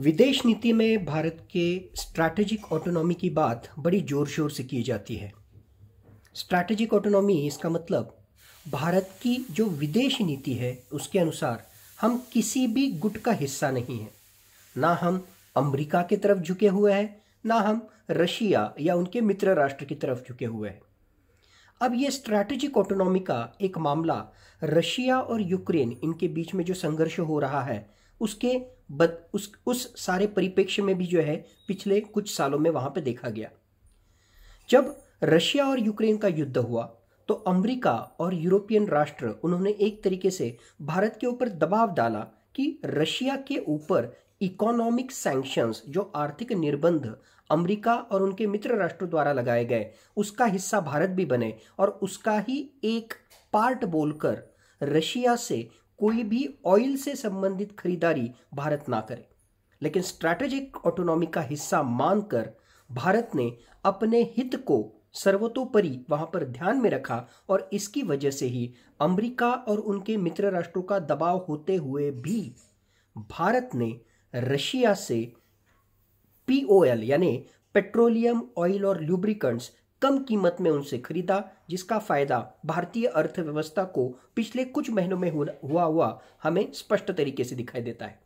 विदेश नीति में भारत के स्ट्रैटेजिक ऑटोनॉमी की बात बड़ी ज़ोर शोर से की जाती है स्ट्रैटेजिक ऑटोनॉमी इसका मतलब भारत की जो विदेश नीति है उसके अनुसार हम किसी भी गुट का हिस्सा नहीं है ना हम अमेरिका की तरफ झुके हुए हैं ना हम रशिया या उनके मित्र राष्ट्र की तरफ झुके हुए हैं अब ये स्ट्रैटेजिक ऑटोनॉमी का एक मामला रशिया और यूक्रेन इनके बीच में जो संघर्ष हो रहा है उसके बद उस उस सारे परिप्रेक्ष्य में भी जो है पिछले कुछ सालों में वहाँ पे देखा गया जब रशिया और यूक्रेन का युद्ध हुआ तो अमेरिका और यूरोपियन राष्ट्र उन्होंने एक तरीके से भारत के ऊपर दबाव डाला कि रशिया के ऊपर इकोनॉमिक सैंक्शंस जो आर्थिक निर्बंध अमेरिका और उनके मित्र राष्ट्रों द्वारा लगाए गए उसका हिस्सा भारत भी बने और उसका ही एक पार्ट बोलकर रशिया से कोई भी ऑयल से संबंधित खरीदारी भारत ना करे लेकिन स्ट्रैटेजिक ऑटोनॉमी का हिस्सा मानकर भारत ने अपने हित को सर्वतोपरि वहां पर ध्यान में रखा और इसकी वजह से ही अमेरिका और उनके मित्र राष्ट्रों का दबाव होते हुए भी भारत ने रशिया से पीओएल यानी पेट्रोलियम ऑयल और ल्यूब्रिकेंट्स कम कीमत में उनसे खरीदा जिसका फायदा भारतीय अर्थव्यवस्था को पिछले कुछ महीनों में हुआ हुआ हमें स्पष्ट तरीके से दिखाई देता है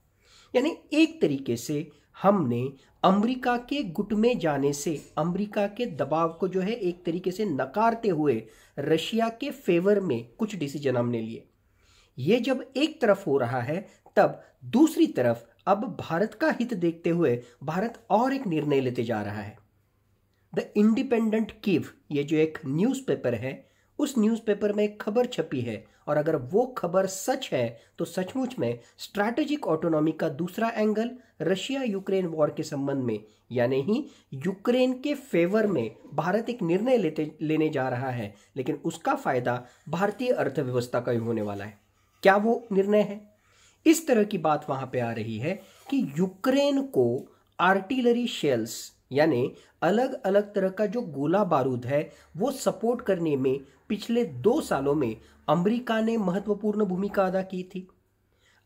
यानी एक तरीके से हमने अमेरिका के गुट में जाने से अमेरिका के दबाव को जो है एक तरीके से नकारते हुए रशिया के फेवर में कुछ डिसीजन हमने लिए ये जब एक तरफ हो रहा है तब दूसरी तरफ अब भारत का हित देखते हुए भारत और एक निर्णय लेते जा रहा है द इंडिपेंडेंट कीव ये जो एक न्यूज़पेपर है उस न्यूज़पेपर में एक खबर छपी है और अगर वो खबर सच है तो सचमुच में स्ट्रैटेजिक ऑटोनॉमी का दूसरा एंगल रशिया यूक्रेन वॉर के संबंध में यानी ही यूक्रेन के फेवर में भारत एक निर्णय लेते लेने जा रहा है लेकिन उसका फायदा भारतीय अर्थव्यवस्था का ही होने वाला है क्या वो निर्णय है इस तरह की बात वहां पे आ रही है कि यूक्रेन को आर्टिलरी शेल्स यानी अलग अलग तरह का जो गोला बारूद है वो सपोर्ट करने में पिछले दो सालों में अमेरिका ने महत्वपूर्ण भूमिका अदा की थी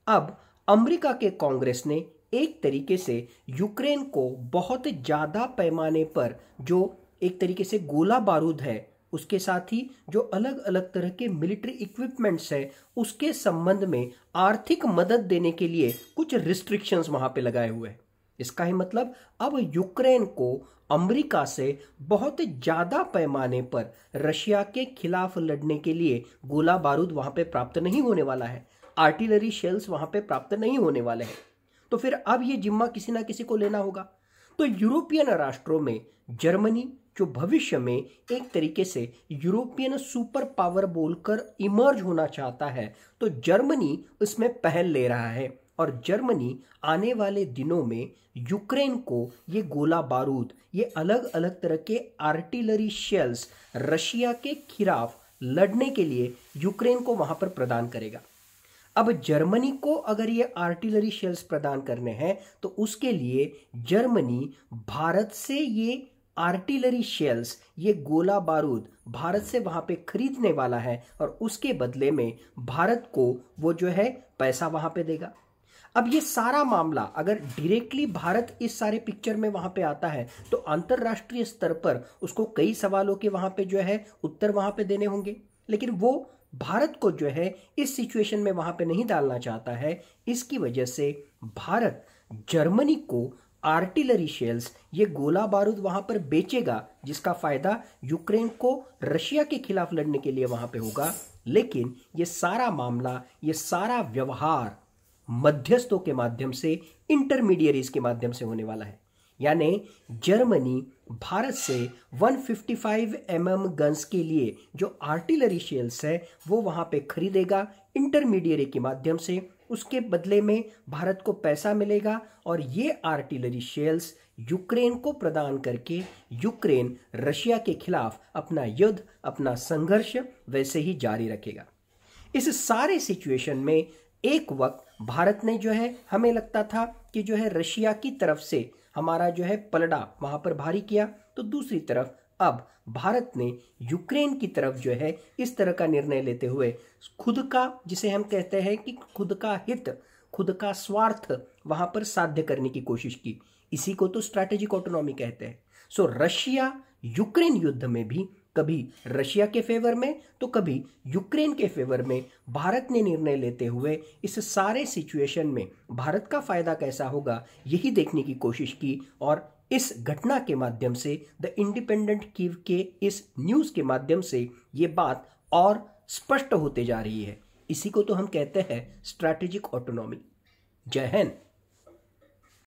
अब अमेरिका के कांग्रेस ने एक तरीके से यूक्रेन को बहुत ज़्यादा पैमाने पर जो एक तरीके से गोला बारूद है उसके साथ ही जो अलग अलग तरह के मिलिट्री इक्विपमेंट्स है उसके संबंध में आर्थिक मदद देने के लिए कुछ रिस्ट्रिक्शंस वहाँ पे लगाए हुए हैं इसका ही मतलब अब यूक्रेन को अमेरिका से बहुत ज़्यादा पैमाने पर रशिया के खिलाफ लड़ने के लिए गोला बारूद वहां पे प्राप्त नहीं होने वाला है आर्टिलरी शेल्स वहां पे प्राप्त नहीं होने वाले हैं तो फिर अब ये जिम्मा किसी ना किसी को लेना होगा तो यूरोपियन राष्ट्रों में जर्मनी जो भविष्य में एक तरीके से यूरोपियन सुपर पावर बोलकर इमर्ज होना चाहता है तो जर्मनी इसमें पहल ले रहा है और जर्मनी आने वाले दिनों में यूक्रेन को ये गोला बारूद ये अलग अलग तरह के आर्टिलरी शेल्स रशिया के खिलाफ लड़ने के लिए यूक्रेन को वहाँ पर प्रदान करेगा अब जर्मनी को अगर ये आर्टिलरी शेल्स प्रदान करने हैं तो उसके लिए जर्मनी भारत से ये आर्टिलरी शेल्स ये गोला बारूद भारत से वहाँ पे खरीदने वाला है और उसके बदले में भारत को वो जो है पैसा वहाँ पे देगा अब ये सारा मामला अगर डायरेक्टली भारत इस सारे पिक्चर में वहां पे आता है तो अंतर्राष्ट्रीय स्तर पर उसको कई सवालों के वहां पे जो है उत्तर वहां पे देने होंगे लेकिन वो भारत को जो है इस सिचुएशन में वहां पे नहीं डालना चाहता है इसकी वजह से भारत जर्मनी को आर्टिलरी शेल्स ये गोला बारूद वहां पर बेचेगा जिसका फायदा यूक्रेन को रशिया के खिलाफ लड़ने के लिए वहां पे होगा लेकिन ये सारा मामला ये सारा व्यवहार मध्यस्थों के माध्यम से इंटरमीडियरीज के माध्यम से होने वाला है यानी जर्मनी भारत से 155 एम mm गन्स के लिए जो आर्टिलरी शेल्स है वो वहाँ पे खरीदेगा इंटरमीडियरी के माध्यम से उसके बदले में भारत को पैसा मिलेगा और ये आर्टिलरी शेल्स यूक्रेन को प्रदान करके यूक्रेन रशिया के खिलाफ अपना युद्ध अपना संघर्ष वैसे ही जारी रखेगा इस सारे सिचुएशन में एक वक्त भारत ने जो है हमें लगता था कि जो है रशिया की तरफ से हमारा जो है पलड़ा वहाँ पर भारी किया तो दूसरी तरफ अब भारत ने यूक्रेन की तरफ जो है इस तरह का निर्णय लेते हुए खुद का जिसे हम कहते हैं कि खुद का हित खुद का स्वार्थ वहां पर साध्य करने की कोशिश की इसी को तो स्ट्रैटेजिक ऑटोनॉमी कहते हैं सो रशिया यूक्रेन युद्ध में भी कभी रशिया के फेवर में तो कभी यूक्रेन के फेवर में भारत ने निर्णय लेते हुए इस सारे सिचुएशन में भारत का फायदा कैसा होगा यही देखने की कोशिश की और इस घटना के माध्यम से द इंडिपेंडेंट कीव के इस न्यूज़ के माध्यम से ये बात और स्पष्ट होते जा रही है इसी को तो हम कहते हैं स्ट्रैटेजिक ऑटोनॉमी जय हिंद